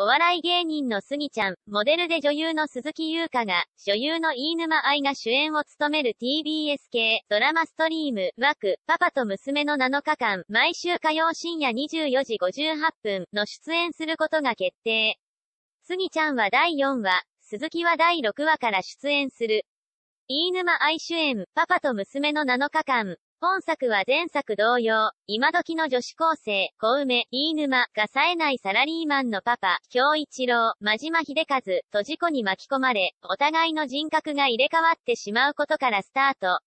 お笑い芸人のスギちゃん、モデルで女優の鈴木優香が、所有の飯沼愛が主演を務める TBS 系ドラマストリーム、枠、パパと娘の7日間、毎週火曜深夜24時58分の出演することが決定。スギちゃんは第4話、鈴木は第6話から出演する。飯沼愛主演、パパと娘の7日間、本作は前作同様、今時の女子高生、小梅、飯沼が冴えないサラリーマンのパパ、京一郎、真島秀和、と事故に巻き込まれ、お互いの人格が入れ替わってしまうことからスタート。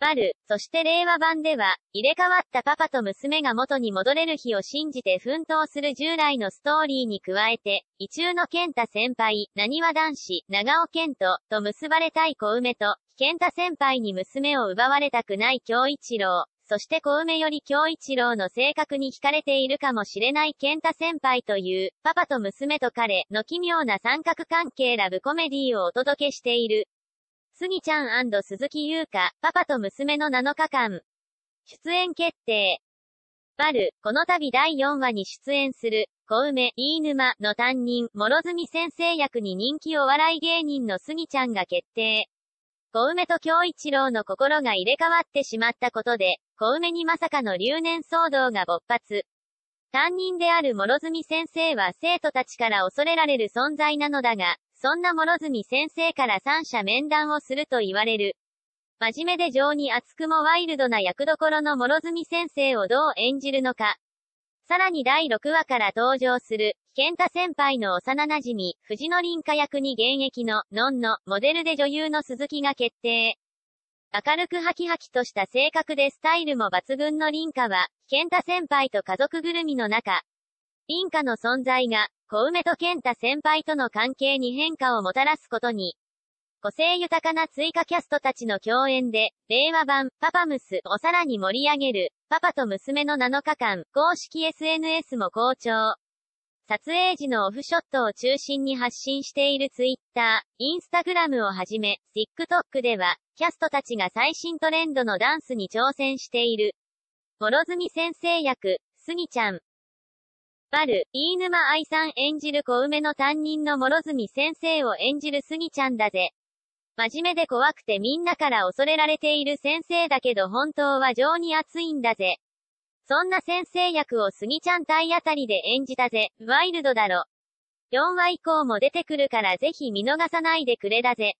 バル、そして令和版では、入れ替わったパパと娘が元に戻れる日を信じて奮闘する従来のストーリーに加えて、異中の健太先輩、何は男子、長尾健人と結ばれたい小梅と、健太先輩に娘を奪われたくない京一郎、そして小梅より京一郎の性格に惹かれているかもしれない健太先輩という、パパと娘と彼の奇妙な三角関係ラブコメディをお届けしている。スギちゃん鈴木優香、パパと娘の7日間。出演決定。バル、この度第4話に出演する、小梅、飯沼の担任、諸住先生役に人気お笑い芸人のスギちゃんが決定。小梅と京一郎の心が入れ替わってしまったことで、小梅にまさかの留年騒動が勃発。担任である諸角先生は生徒たちから恐れられる存在なのだが、そんな諸角先生から三者面談をすると言われる。真面目で情に厚くもワイルドな役どころの諸角先生をどう演じるのか、さらに第6話から登場する、健太先輩の幼馴染み、藤野凛花役に現役の、のんの、モデルで女優の鈴木が決定。明るくハキハキとした性格でスタイルも抜群の凛花は、健太先輩と家族ぐるみの中、凛花の存在が、小梅と健太先輩との関係に変化をもたらすことに、個性豊かな追加キャストたちの共演で、令和版、パパムスをさらに盛り上げる、パパと娘の7日間、公式 SNS も好調。撮影時のオフショットを中心に発信している Twitter、Instagram をはじめ、TikTok では、キャストたちが最新トレンドのダンスに挑戦している。諸角先生役、すぎちゃん。バル、飯沼愛さん演じる小梅の担任の諸角先生を演じるすぎちゃんだぜ。真面目で怖くてみんなから恐れられている先生だけど本当は情に熱いんだぜ。そんな先生役をスギちゃん体当たりで演じたぜ。ワイルドだろ。4話以降も出てくるからぜひ見逃さないでくれだぜ。